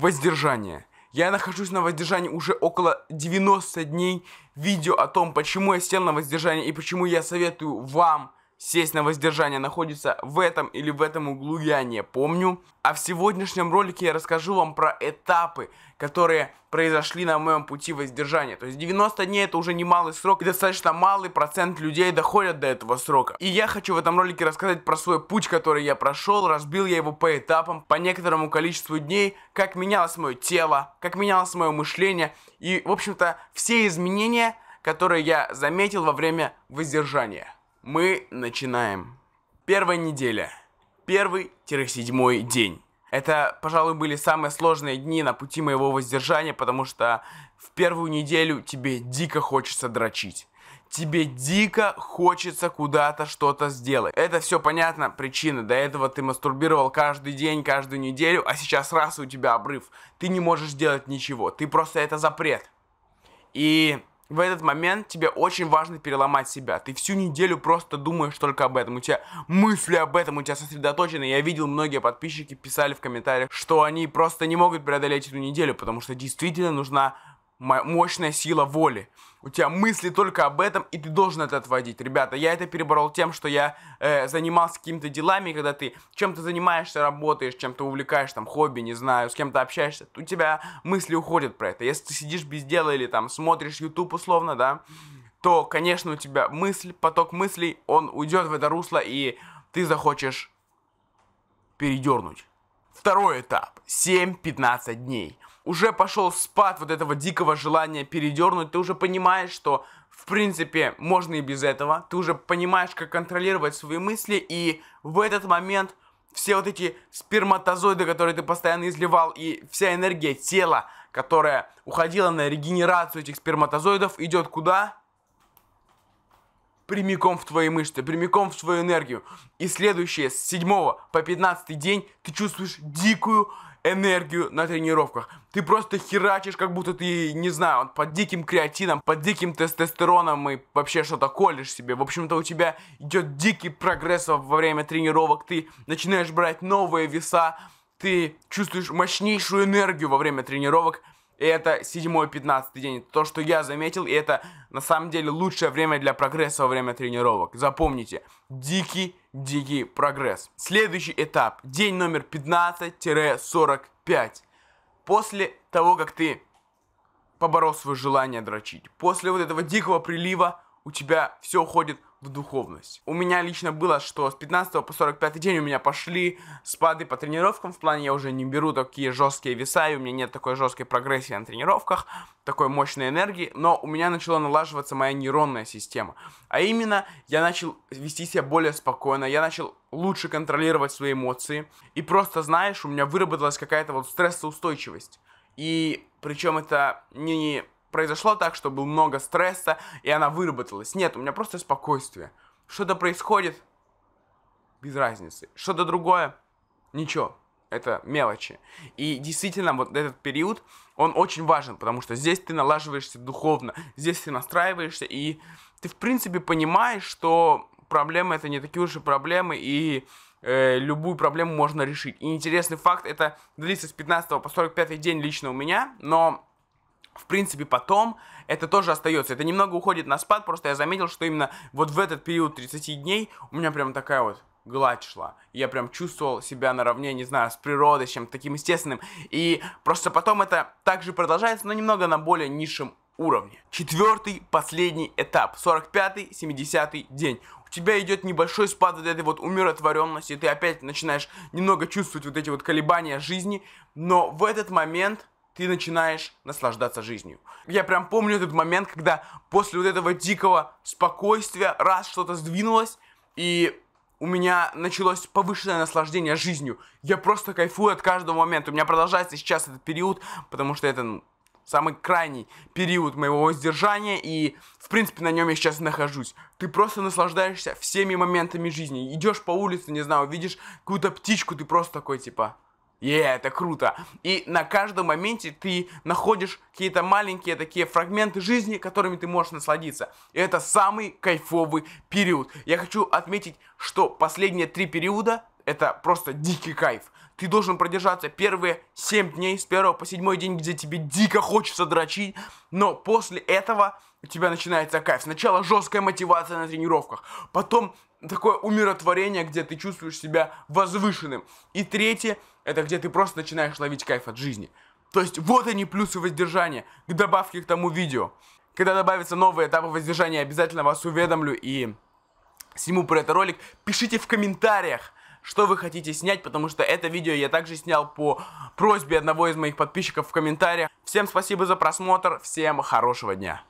воздержание. Я нахожусь на воздержании уже около 90 дней. Видео о том, почему я сел на воздержание и почему я советую вам Сесть на воздержание находится в этом или в этом углу, я не помню. А в сегодняшнем ролике я расскажу вам про этапы, которые произошли на моем пути воздержания. То есть 90 дней это уже немалый срок, и достаточно малый процент людей доходят до этого срока. И я хочу в этом ролике рассказать про свой путь, который я прошел, разбил я его по этапам, по некоторому количеству дней, как менялось мое тело, как менялось мое мышление, и, в общем-то, все изменения, которые я заметил во время воздержания. Мы начинаем. Первая неделя. Первый-седьмой день. Это, пожалуй, были самые сложные дни на пути моего воздержания, потому что в первую неделю тебе дико хочется дрочить. Тебе дико хочется куда-то что-то сделать. Это все понятно, причины. До этого ты мастурбировал каждый день, каждую неделю, а сейчас раз у тебя обрыв. Ты не можешь делать ничего. Ты просто это запрет. И в этот момент тебе очень важно переломать себя. Ты всю неделю просто думаешь только об этом. У тебя мысли об этом, у тебя сосредоточены. Я видел, многие подписчики писали в комментариях, что они просто не могут преодолеть эту неделю, потому что действительно нужна мощная сила воли. У тебя мысли только об этом, и ты должен это отводить. Ребята, я это переборол тем, что я э, занимался какими-то делами, когда ты чем-то занимаешься, работаешь, чем-то увлекаешь, там, хобби, не знаю, с кем-то общаешься, у тебя мысли уходят про это. Если ты сидишь без дела или там смотришь YouTube условно, да, то, конечно, у тебя мысль, поток мыслей, он уйдет в это русло, и ты захочешь передернуть. Второй этап. 7-15 дней уже пошел спад вот этого дикого желания передернуть, ты уже понимаешь, что в принципе можно и без этого, ты уже понимаешь, как контролировать свои мысли, и в этот момент все вот эти сперматозоиды, которые ты постоянно изливал, и вся энергия тела, которая уходила на регенерацию этих сперматозоидов, идет куда? прямиком в твои мышцы, прямиком в твою энергию. И следующее, с 7 по 15 день, ты чувствуешь дикую энергию на тренировках. Ты просто херачишь, как будто ты, не знаю, под диким креатином, под диким тестостероном и вообще что-то колешь себе. В общем-то, у тебя идет дикий прогресс во время тренировок. Ты начинаешь брать новые веса, ты чувствуешь мощнейшую энергию во время тренировок. И это 7-15 день. то, что я заметил, и это на самом деле лучшее время для прогресса во время тренировок. Запомните, дикий, дикий прогресс. Следующий этап, день номер 15-45. После того, как ты поборол свое желание дрочить, после вот этого дикого прилива у тебя все уходит в духовность. У меня лично было, что с 15 по 45 день у меня пошли спады по тренировкам, в плане я уже не беру такие жесткие веса, и у меня нет такой жесткой прогрессии на тренировках, такой мощной энергии, но у меня начала налаживаться моя нейронная система. А именно, я начал вести себя более спокойно, я начал лучше контролировать свои эмоции, и просто, знаешь, у меня выработалась какая-то вот стрессоустойчивость. И причем это не произошло так, что было много стресса, и она выработалась. Нет, у меня просто спокойствие. Что-то происходит, без разницы. Что-то другое, ничего. Это мелочи. И действительно, вот этот период, он очень важен, потому что здесь ты налаживаешься духовно, здесь ты настраиваешься, и ты, в принципе, понимаешь, что проблемы это не такие уж и проблемы, и э, любую проблему можно решить. И интересный факт, это длится с 15 по 45 день лично у меня, но в принципе, потом это тоже остается. Это немного уходит на спад, просто я заметил, что именно вот в этот период 30 дней у меня прям такая вот гладь шла. Я прям чувствовал себя наравне, не знаю, с природой, с чем-то таким естественным. И просто потом это также продолжается, но немного на более низшем уровне. Четвертый, последний этап. 45-й, 70-й день. У тебя идет небольшой спад вот этой вот умиротворенности, ты опять начинаешь немного чувствовать вот эти вот колебания жизни, но в этот момент ты начинаешь наслаждаться жизнью. Я прям помню этот момент, когда после вот этого дикого спокойствия раз что-то сдвинулось, и у меня началось повышенное наслаждение жизнью. Я просто кайфую от каждого момента. У меня продолжается сейчас этот период, потому что это ну, самый крайний период моего воздержания, и, в принципе, на нем я сейчас нахожусь. Ты просто наслаждаешься всеми моментами жизни. Идешь по улице, не знаю, видишь какую-то птичку, ты просто такой, типа, е, yeah, это круто. И на каждом моменте ты находишь какие-то маленькие такие фрагменты жизни, которыми ты можешь насладиться. И это самый кайфовый период. Я хочу отметить, что последние три периода это просто дикий кайф. Ты должен продержаться первые 7 дней, с первого по седьмой день, где тебе дико хочется дрочить, но после этого у тебя начинается кайф. Сначала жесткая мотивация на тренировках, потом такое умиротворение, где ты чувствуешь себя возвышенным. И третье, это где ты просто начинаешь ловить кайф от жизни. То есть вот они плюсы воздержания. к добавке к тому видео. Когда добавятся новые этапы воздержания, обязательно вас уведомлю и сниму про это ролик. Пишите в комментариях, что вы хотите снять, потому что это видео я также снял по просьбе одного из моих подписчиков в комментариях. Всем спасибо за просмотр, всем хорошего дня.